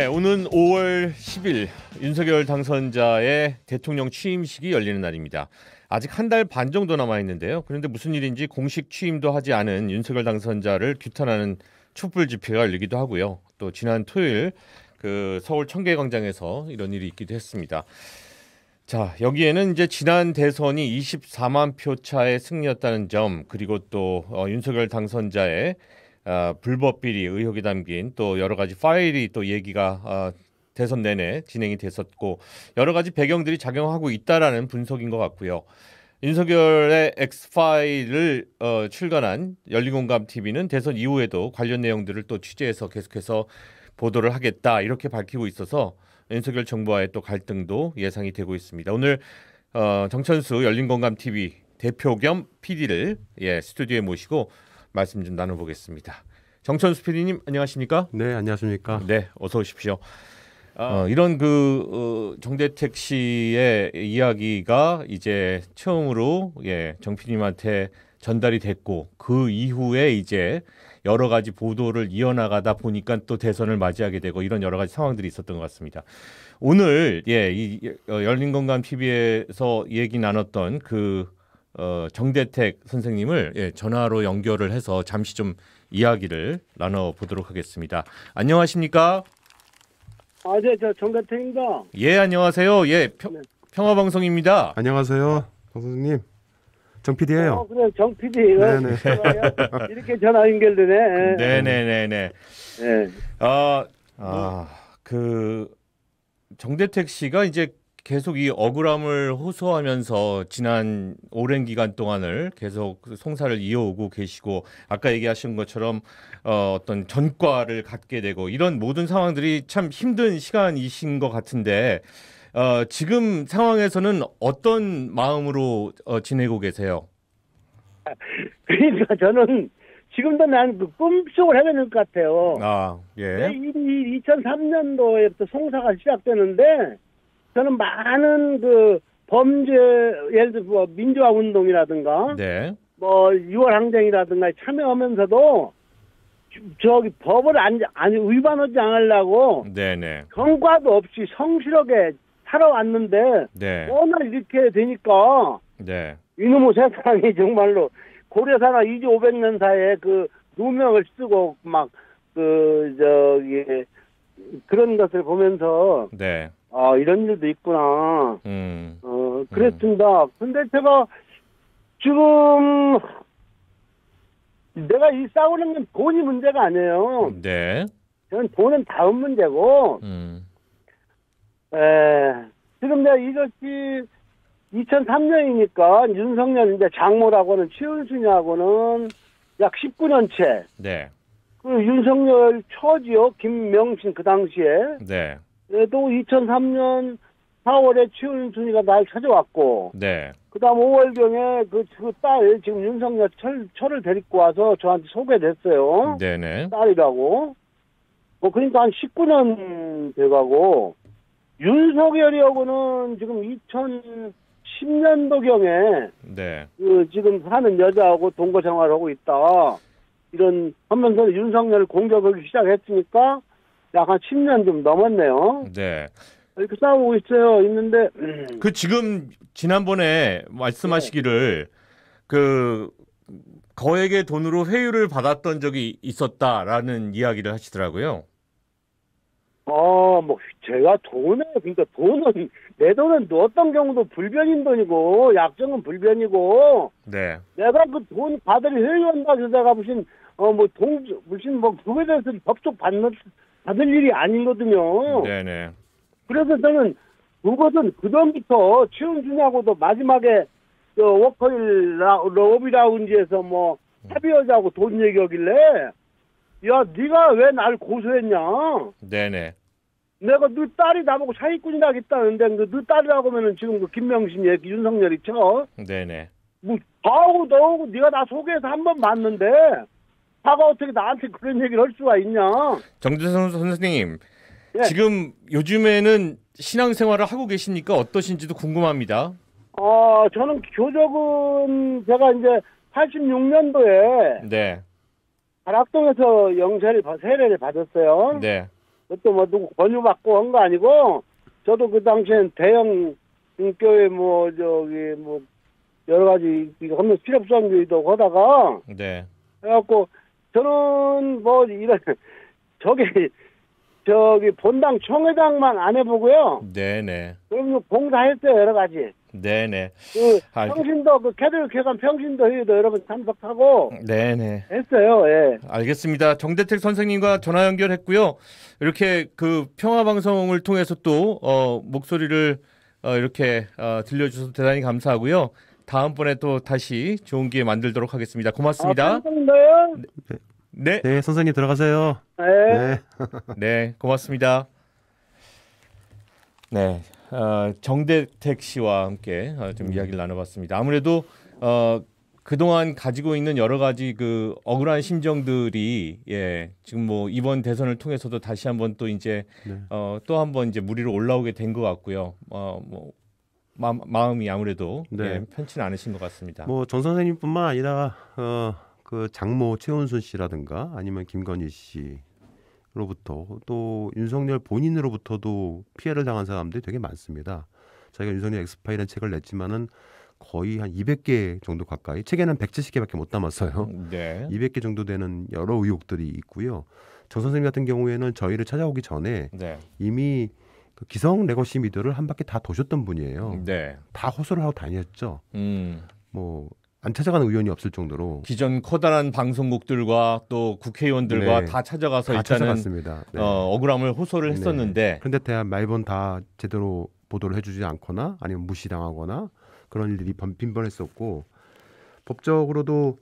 네, 오는 5월 10일 윤석열 당선자의 대통령 취임식이 열리는 날입니다. 아직 한 달 반 정도 남아 있는데요. 그런데 무슨 일인지 공식 취임도 하지 않은 윤석열 당선자를 규탄하는 촛불 집회가 열리기도 하고요. 또 지난 토요일 그 서울 청계광장에서 이런 일이 있기도 했습니다. 자 여기에는 이제 지난 대선이 24만 표 차의 승리였다는 점 그리고 또 어, 윤석열 당선자의 어, 불법 비리 의혹이 담긴 또 여러 가지 파일이 또 얘기가 어, 대선 내내 진행이 됐었고 여러 가지 배경들이 작용하고 있다라는 분석인 것 같고요. 윤석열의 엑파일을 어, 출간한 열린공감 TV는 대선 이후에도 관련 내용들을 또 취재해서 계속해서 보도를 하겠다 이렇게 밝히고 있어서 윤석열 정부와의 또 갈등도 예상이 되고 있습니다. 오늘 어, 정천수 열린공감 TV 대표 겸 PD를 예, 스튜디오에 모시고 말씀 좀 나눠보겠습니다. 정천수 PD님 안녕하십니까? 네 안녕하십니까? 네 어서 오십시오. 어, 이런 그 어, 정대택 씨의 이야기가 이제 처음으로 예, 정 PD님한테 전달이 됐고 그 이후에 이제 여러 가지 보도를 이어나가다 보니까 또 대선을 맞이하게 되고 이런 여러 가지 상황들이 있었던 것 같습니다. 오늘 예, 이 어, 열린건강 TV에서 얘기 나눴던 그 어, 정대택 선생님을 예, 전화로 연결을 해서 잠시 좀 이야기를 나눠 보도록 하겠습니다. 안녕하십니까? 아, 네, 저 정대택입니다. 예, 안녕하세요. 예, 평, 네. 평화 방송입니다. 안녕하세요, 선생님. 정 PD예요. 어, 그래, 정 PD. 네네. 이렇게 전화 연결되 네네네네. 네, 네. 네. 아, 아, 뭐 그 정대택 씨가 이제 계속 이 억울함을 호소하면서 지난 오랜 기간 동안을 계속 송사를 이어오고 계시고 아까 얘기하신 것처럼 어, 어떤 전과를 갖게 되고 이런 모든 상황들이 참 힘든 시간이신 것 같은데 어, 지금 상황에서는 어떤 마음으로 어, 지내고 계세요? 그러니까 저는 지금도 난그 꿈속을 헤매는 것 같아요. 아, 예. 2003년도에부터 송사가 시작되는데 저는 많은 그 범죄 예를 들어 뭐 민주화 운동이라든가 네. 뭐 6월 항쟁이라든가 참여하면서도 저기 법을 안, 아니 위반하지 않으려고 네네. 네. 경과도 없이 성실하게 살아왔는데 네. 워낙 이렇게 되니까 네. 이놈의 세상이 정말로 고려사나 2주 500년 사이에 그 누명을 쓰고 막 그 저기 그런 것을 보면서 네. 아, 이런 일도 있구나. 음. 어, 그랬습니다. 음. 근데 제가 지금 내가 이 싸우는 건 돈이 문제가 아니에요. 네. 저는 돈은 다음 문제고, 음. 에, 예. 지금 내가 이것이 2003년이니까 윤석열 이제 장모라고는 최은순이하고는 약 19년 채. 네. 그 윤석열 처지요, 김명신 그 당시에. 네. 그래도 2003년 4월에 최윤순이가 날 찾아왔고, 네. 그다음 5월경에 그, 그 딸, 지금 윤석열 철, 철을 데리고 와서 저한테 소개됐어요. 네네. 딸이라고. 뭐, 그러니까 한 19년 돼가고, 윤석열이하고는 지금 2010년도경에, 네. 그, 지금 사는 여자하고 동거 생활하고 있다. 이런, 하면서 윤석열을 공격하기 시작했으니까, 약한 10년 좀 넘었네요. 네. 이렇게 싸우고 있어요. 있는데 음. 그 지금 지난번에 말씀하시기를 네. 그 거액의 돈으로 회유를 받았던 적이 있었다라는 이야기를 하시더라고요. 어, 뭐 제가 돈에 그러니까 돈은 내 돈은 어떤 경우도 불변인 돈이고 약정은 불변이고. 네. 내가 그 돈 받을 회유한다 그러다가 무슨 어뭐 동, 무슨 뭐 그거에 대해서 법적 받는 받을 일이 아닌거든요 네네. 그래서 저는 그것은 그전부터 최은준하고도 마지막에 그 워커힐 로비라운지에서 뭐 합의하자고 돈 얘기하길래 야 네가 왜 날 고소했냐? 네네. 내가 너 네 딸이 나보고 사기꾼이 나겠다는데 그 네 딸이라고 하면은 지금 그 김명신 얘기 윤석열이 쳐. 네네. 뭐 나하고 너하고 네가 나 소개해서 한번 봤는데 차가 어떻게 나한테 그런 얘기를 할 수가 있냐? 정재선 선생님, 예. 지금 요즘에는 신앙생활을 하고 계십니까? 어떠신지도 궁금합니다. 어, 저는 교적은 제가 이제 86년도에 네. 가락동에서 영세를 세례를 받았어요. 네. 그것도 뭐 누구 권유 받고 한 거 아니고 저도 그 당시엔 대형 교회 뭐 저기 뭐 여러 가지 이거 하면 필요없도 하다가 네. 그갖고 저는 뭐 이런 저기 저기 본당 총회장만 안 해보고요. 네네. 그리 봉사했어요 여러 가지. 네네. 그 아, 평신도 그 캐들 회관 평신도 회의도 여러분 참석하고. 네네. 했어요. 예. 알겠습니다. 정대택 선생님과 전화 연결했고요. 이렇게 그 평화 방송을 통해서 또 어, 목소리를 어, 이렇게 어, 들려주셔서 대단히 감사하고요. 다음번에 또 다시 좋은 기회 만들도록 하겠습니다. 고맙습니다. 아, 네. 네. 네, 선생님 들어가세요. 네. 네, 네 고맙습니다. 네, 어, 정대택 씨와 함께 어, 좀 음. 이야기를 나눠봤습니다. 아무래도 어, 그동안 가지고 있는 여러 가지 그 억울한 심정들이 예, 지금 뭐 이번 대선을 통해서도 다시 한번 또 이제 네. 어, 또 한번 이제 무리로 올라오게 된 것 같고요. 어, 뭐 마, 음이 아무래도 네. 예, 편치는 않으신 것 같습니다. 뭐전 선생님뿐만 아니라 어, 그 장모 최원순 씨라든가 아니면 김건희 씨로부터 또 윤석열 본인으로부터도 피해를 당한 사람들이 되게 많습니다. 자기가 윤석열 엑스파이라는 책을 냈지만은 거의 한 200개 정도 가까이 책에는 170개밖에 못 담았어요. 음, 네. 200개 정도 되는 여러 의혹들이 있고요. 정 선생님 같은 경우에는 저희를 찾아오기 전에 네. 이미 그 기성 레거시 미디어를 한 바퀴 다 도셨던 분이에요. 네. 다 호소를 하고 다녔죠. 음. 뭐안 찾아가는 의원이 없을 정도로 기존 커다란 방송국들과 또 국회의원들과 네. 다 찾아가서 다 찾아갔습니다. 네. 어, 억울함을 호소를 네. 했었는데 네. 그런데 대한 말번 다 제대로 보도를 해주지 않거나 아니면 무시당하거나 그런 일들이 빈번했었고 법적으로도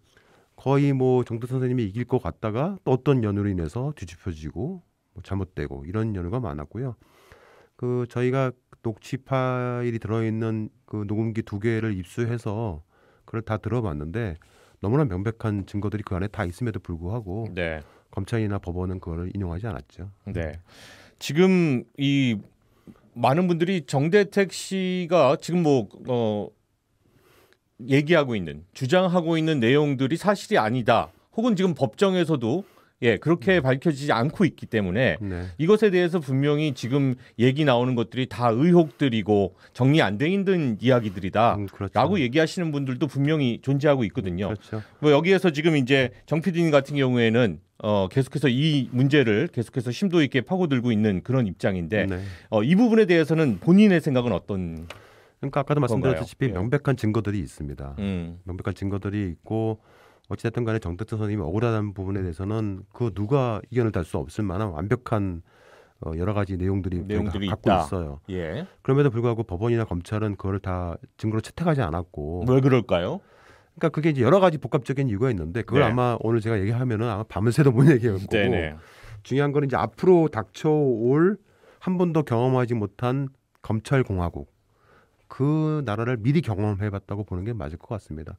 거의 뭐 정도 선생님이 이길 것 같다가 또 어떤 연으로 인해서 뒤집혀지고 뭐 잘못되고 이런 연우가 많았고요. 그 저희가 녹취 파일이 들어있는 그 녹음기 두 개를 입수해서 그걸 다 들어봤는데 너무나 명백한 증거들이 그 안에 다 있음에도 불구하고 네. 검찰이나 법원은 그걸 인용하지 않았죠. 네. 지금 이 많은 분들이 정대택 씨가 지금 뭐 어, 얘기하고 있는 주장하고 있는 내용들이 사실이 아니다. 혹은 지금 법정에서도 예, 그렇게 음. 밝혀지지 않고 있기 때문에 네. 이것에 대해서 분명히 지금 얘기 나오는 것들이 다 의혹들이고 정리 안돼 있는 이야기들이다라고 음, 그렇죠. 얘기하시는 분들도 분명히 존재하고 있거든요. 그렇죠. 뭐 여기에서 지금 이제 정 PD님 같은 경우에는 어, 계속해서 이 문제를 계속해서 심도 있게 파고들고 있는 그런 입장인데 네. 어, 이 부분에 대해서는 본인의 생각은 어떤? 그러니까 아까도 말씀드렸듯이 예. 명백한 증거들이 있습니다. 음. 명백한 증거들이 있고 어찌됐든 간에 정덕태 선생님이 억울하다는 부분에 음. 대해서는 그 누가 이견을 달 수 없을 만한 완벽한 어, 여러 가지 내용들이, 음, 내용들이 갖고 있어요 예. 그럼에도 불구하고 법원이나 검찰은 그걸 다 증거로 채택하지 않았고 왜 그럴까요? 그러니까 그게 이제 여러 가지 복합적인 이유가 있는데 그걸 네. 아마 오늘 제가 얘기하면은 아마 밤을 새도 못 얘기할 거고 네네. 네. 중요한 거는 이제 앞으로 닥쳐올 한 번도 경험하지 못한 검찰 공화국 그 나라를 미리 경험해봤다고 보는 게 맞을 것 같습니다.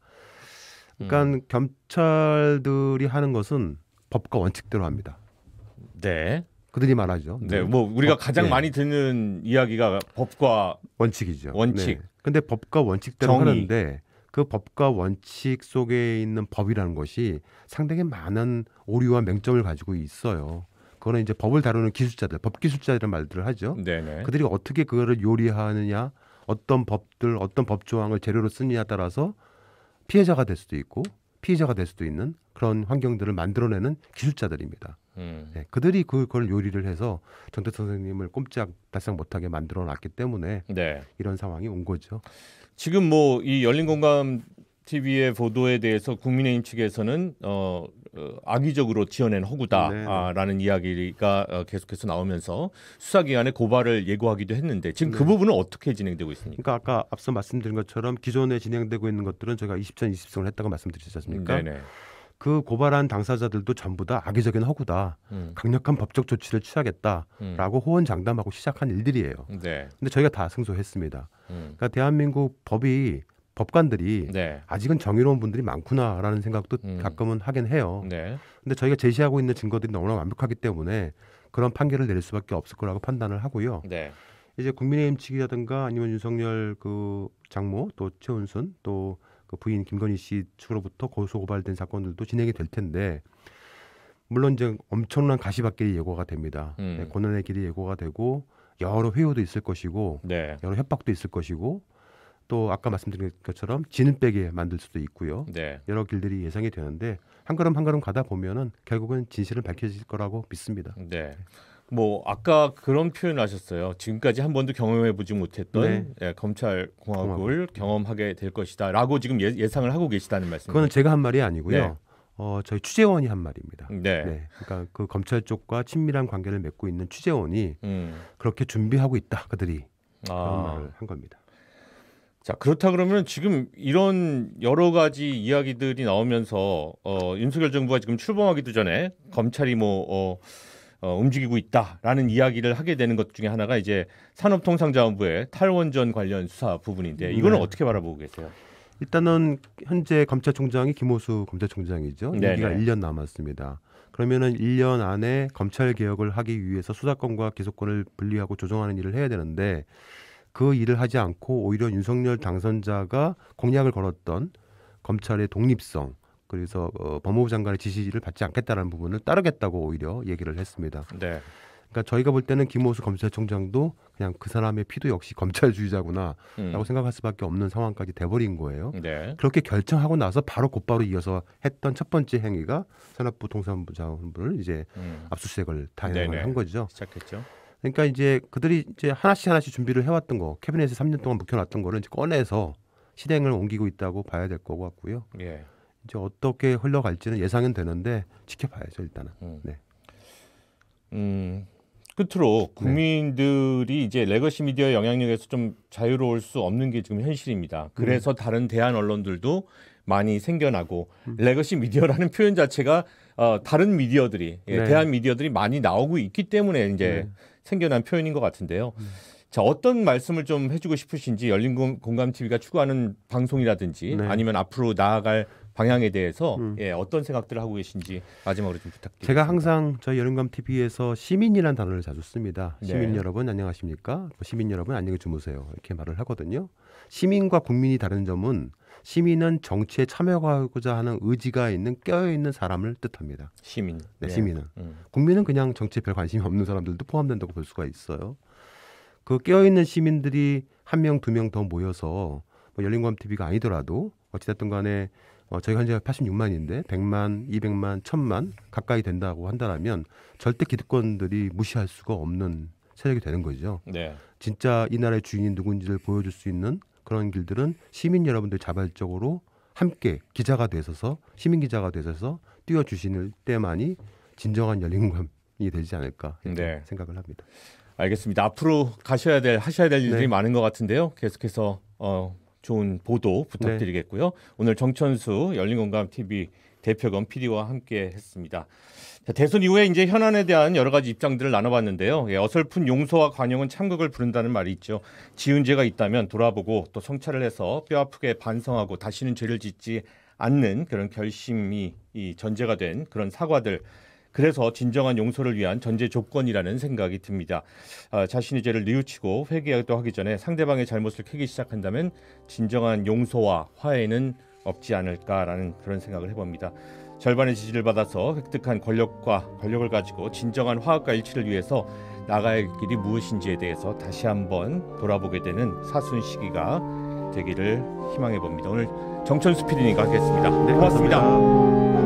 그러니까 음. 경찰들이 하는 것은 법과 원칙대로 합니다. 네. 그들이 말하죠. 네, 뭐 우리가 법, 가장 네. 많이 듣는 이야기가 법과 원칙이죠. 원칙. 네. 근데 법과 원칙대로 정의. 하는데 그 법과 원칙 속에 있는 법이라는 것이 상당히 많은 오류와 맹점을 가지고 있어요. 그거는 이제 법을 다루는 기술자들, 법 기술자라는 말들을 하죠. 네네. 그들이 어떻게 그거를 요리하느냐, 어떤 법들, 어떤 법 조항을 재료로 쓰느냐에 따라서 피해자가 될 수도 있고 피해자가 될 수도 있는 그런 환경들을 만들어내는 기술자들입니다. 음. 네, 그들이 그걸 요리를 해서 정태 선생님을 꼼짝 발상 못하게 만들어 놨기 때문에 네. 이런 상황이 온 거죠. 지금 뭐 이 열린 공감 TV의 보도에 대해서 국민의힘 측에서는 어, 어, 악의적으로 지어낸 허구다라는 네. 이야기가 어, 계속해서 나오면서 수사기관에 고발을 예고하기도 했는데 지금 그 네. 그 부분은 어떻게 진행되고 있습니까? 그러니까 아까 앞서 말씀드린 것처럼 기존에 진행되고 있는 것들은 저희가 20전 20승을 했다고 말씀드렸지 않습니까? 음, 네네. 그 고발한 당사자들도 전부 다 악의적인 허구다. 음. 강력한 법적 조치를 취하겠다라고 음. 호언장담하고 시작한 일들이에요. 네. 근데 저희가 다 승소했습니다. 음. 그러니까 대한민국 법이 법관들이 네. 아직은 정의로운 분들이 많구나라는 생각도 음. 가끔은 하긴 해요. 네. 근데 저희가 제시하고 있는 증거들이 너무나 완벽하기 때문에 그런 판결을 내릴 수밖에 없을 거라고 판단을 하고요. 네. 이제 국민의힘 측이라든가 아니면 윤석열 그 장모 또 최은순 또 그 부인 김건희 씨 측으로부터 고소 고발된 사건들도 진행이 될 텐데 물론 이제 엄청난 가시밭길이 예고가 됩니다. 음. 네, 고난의 길이 예고가 되고 여러 회유도 있을 것이고 네. 여러 협박도 있을 것이고 또 아까 말씀드린 것처럼 지는 빼게 만들 수도 있고요. 네. 여러 길들이 예상이 되는데 한 걸음 한 걸음 가다 보면은 결국은 진실은 밝혀질 거라고 믿습니다. 네. 뭐 아까 그런 표현을 하셨어요. 지금까지 한 번도 경험해 보지 못했던 네. 예, 검찰 공화국을 경험하게 될 것이다라고 지금 예, 상을 하고 계시다는 말씀. 그거 제가 한 말이 아니고요. 네. 어, 저희 취재원이 한 말입니다. 네. 네. 그러니까 그 검찰 쪽과 친밀한 관계를 맺고 있는 취재원이 음. 그렇게 준비하고 있다 그들이 아. 그런 말을 한 겁니다. 자 그렇다 그러면 지금 이런 여러 가지 이야기들이 나오면서 어, 윤석열 정부가 지금 출범하기도 전에 검찰이 뭐 어, 어, 움직이고 있다라는 이야기를 하게 되는 것 중에 하나가 이제 산업통상자원부의 탈원전 관련 수사 부분인데 네. 이거는 네. 어떻게 바라보고 계세요? 일단은 현재 검찰총장이 김호수 검찰총장이죠. 네 임기가 1년 남았습니다. 그러면은 1년 안에 검찰 개혁을 하기 위해서 수사권과 기소권을 분리하고 조정하는 일을 해야 되는데 그 일을 하지 않고 오히려 윤석열 당선자가 공약을 걸었던 검찰의 독립성 그래서 어, 법무부 장관의 지시를 받지 않겠다라는 부분을 따르겠다고 오히려 얘기를 했습니다. 네. 그러니까 저희가 볼 때는 김호수 검찰총장도 그냥 그 사람의 피도 역시 검찰주의자구나라고 음. 생각할 수밖에 없는 상황까지 돼버린 거예요. 네. 그렇게 결정하고 나서 바로 곧바로 이어서 했던 첫 번째 행위가 산업부 통상부장을 이제 음. 압수수색을 단행한 거죠. 시작했죠. 그러니까 이제 그들이 이제 하나씩 하나씩 준비를 해왔던 거, 캐비넷에 서 3년 동안 묵혀놨던 거를 이제 꺼내서 실행을 옮기고 있다고 봐야 될 것 같고요. 예. 이제 어떻게 흘러갈지는 예상은 되는데 지켜봐야죠 일단은. 음. 네. 음. 끝으로 국민들이 네. 이제 레거시 미디어의 영향력에서 좀 자유로울 수 없는 게 지금 현실입니다. 그래서 음. 다른 대한 언론들도 많이 생겨나고 음. 레거시 미디어라는 표현 자체가 어, 다른 미디어들이 예, 네. 예, 대한 미디어들이 많이 나오고 있기 때문에 이제 네. 생겨난 표현인 것 같은데요. 음. 자 어떤 말씀을 좀 해주고 싶으신지 열린 공감 TV가 추구하는 방송이라든지 네. 아니면 앞으로 나아갈 방향에 대해서 음. 예, 어떤 생각들을 하고 계신지 마지막으로 좀 부탁드립니다. 제가 항상 저희 열린감 TV에서 시민이라는 단어를 자주 씁니다. 네. 시민 네. 여러분 안녕하십니까? 뭐 시민 여러분 안녕히 주무세요. 이렇게 말을 하거든요. 시민과 국민이 다른 점은 시민은 정치에 참여하고자 하는 의지가 있는 깨어 있는 사람을 뜻합니다. 시민. 네, 예. 시민은. 음. 국민은 그냥 정치에 별 관심이 없는 사람들도 포함된다고 볼 수가 있어요. 그 깨어 있는 시민들이 한 명, 두 명 더 모여서 뭐 열린관 TV가 아니더라도 어찌됐든 간에 어, 저희가 현재 86만인데 100만, 200만, 1000만 가까이 된다고 한다면 절대 기득권들이 무시할 수가 없는 세력이 되는 거죠. 네. 진짜 이 나라의 주인이 누군지를 보여줄 수 있는 그런 길들은 시민 여러분들 자발적으로 함께 기자가 되셔서 시민 기자가 되셔서 뛰어 주시는 때만이 진정한 열린감이 되지 않을까 네. 생각을 합니다. 알겠습니다. 앞으로 가셔야 될 하셔야 될 일들이 네. 많은 것 같은데요. 계속해서 어, 좋은 보도 네. 부탁드리겠고요. 네. 오늘 정천수 열린공감 TV 대표검 PD와 함께 했습니다. 대선 이후에 이제 현안에 대한 여러 가지 입장들을 나눠봤는데요. 예, 어설픈 용서와 관용은 참극을 부른다는 말이 있죠. 지은 죄가 있다면 돌아보고 또 성찰을 해서 뼈아프게 반성하고 다시는 죄를 짓지 않는 그런 결심이 전제가 된 그런 사과들 그래서 진정한 용서를 위한 전제 조건이라는 생각이 듭니다. 아, 자신의 죄를 뉘우치고 회개 하기 전에 상대방의 잘못을 캐기 시작한다면 진정한 용서와 화해는 없지 않을까라는 그런 생각을 해봅니다. 절반의 지지를 받아서 획득한 권력과 권력을 가지고 진정한 화합과 일치를 위해서 나가야 할 길이 무엇인지에 대해서 다시 한번 돌아보게 되는 사순 시기가 되기를 희망해 봅니다. 오늘 정천수 PD님과 하겠습니다. 네, 고맙습니다. 고맙습니다.